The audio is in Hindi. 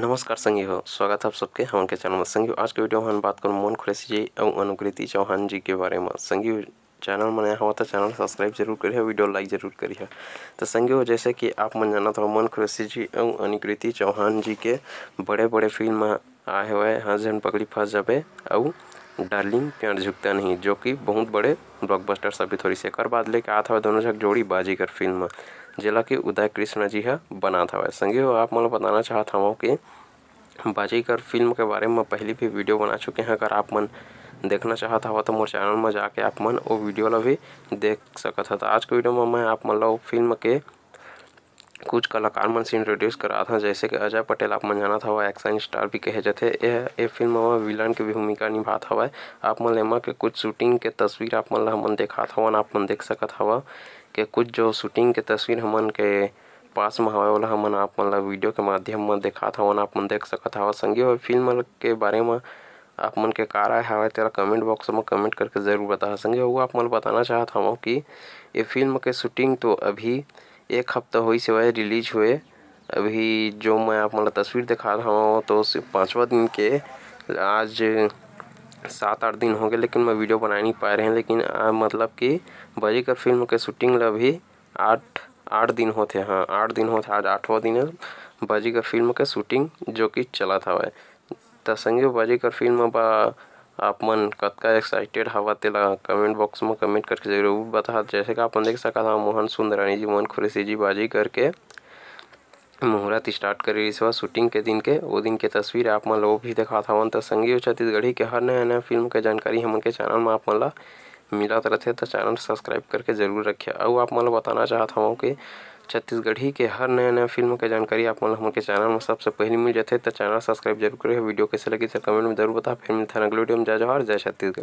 नमस्कार संगी हो स्वागत है आप सबके हम उनके चैनल में संगी आज के वीडियो में हम बात करूँ मोहन खुरेशी जी और अनुकृति चौहान जी के बारे में संगी चैनल मैंने हुआ तो चैनल सब्सक्राइब जरूर करिए वीडियो लाइक जरूर करिए तो संगी जैसे कि आप मन जाना था मोहन खुरेशी जी और अनुकृति चौहान जी के बड़े बड़े फिल्म आए हुए हजन पगड़ी फंस जाबे और डार्लिंग प्यार झुकता नहीं जो कि बहुत बड़े ब्लॉकबस्टर सभी थोड़ी से कर बाद लेके आता हुआ दोनों जग जोड़ी बाजीगर फिल्म जिला के उदय कृष्ण जी है बना था संगी हो आप मतलब बताना चाहता हूँ कि बाजीगर फिल्म के बारे में पहले भी वीडियो बना चुके हैं अगर आप मन देखना चाहता हुआ तो मोर चैनल में जाके आप मन वो वीडियो ला भी देख सकता था तो आज के वीडियो में मैं आप मतलब फिल्म के कुछ कलाकार मन से इंट्रोड्यूस करा था जैसे कि अजय पटेल आप मन जाना था वह एक्शन स्टार भी कहे जाते यह ए फिल्म में विलन के भूमिका निभाता हुआ आप मन लेमा के कुछ शूटिंग के तस्वीर आप मन हम देखा था हवन आप मन देख सकता हवा के कुछ जो शूटिंग के तस्वीर हमन के पास में हवा वाला हमन आप मन वीडियो के माध्यम देखा था वन आप मन देख सकता हवा संगे और फिल्म के बारे में आप मन के कार आए हवा तेरा कमेंट बॉक्स में कमेंट करके ज़रूर बता संगे वो आप मन बताना चाहता हूँ कि ये फिल्म के शूटिंग तो अभी एक हफ़्ता हुई हवय रिलीज हुए अभी जो मैं आप मतलब तस्वीर दिखा रहा हूँ तो पाँचवा दिन के आज सात आठ दिन हो गए लेकिन मैं वीडियो बना नहीं पा रहे हैं लेकिन आ, मतलब कि बरी कर फिल्म के शूटिंग ला भी आठ आठ दिन होते हाँ आठ दिन होते आज आठवां दिन है बजीकर फिल्म के शूटिंग जो कि चला था वह तसंगे बजीकर फिल्म बा आप मन कतका एक्साइटेड हवा तेला कमेंट बॉक्स में कमेंट करके जरूर बता जैसे कि आप देख सकता हाँ, था मोहन सुंदरानी जी मोहन खुरेशी जी बाजी करके मुहूर्त स्टार्ट करे रही हुआ शूटिंग के दिन के वो दिन के तस्वीर आप मन लोग भी देखा था तो संगी छत्तीसगढ़ी के हर नया नया फिल्म के जानकारी हमन चैनल में आप मन ला मिलत रहते तो चैनल सब्सक्राइब करके जरूर रखे और आप मन बताना चाहता हूँ कि छत्तीसगढ़ी के हर नया नया फिल्म के जानकारी आप मन हमारे चैनल में सबसे पहले मिल हैं तो चैनल सब्सक्राइब जरूर करें वीडियो वीडियो लगी सर तो कमेंट में जरूर फिर मिलता है अगले वीडियो में जय जवाहर जय छत्तीसगढ़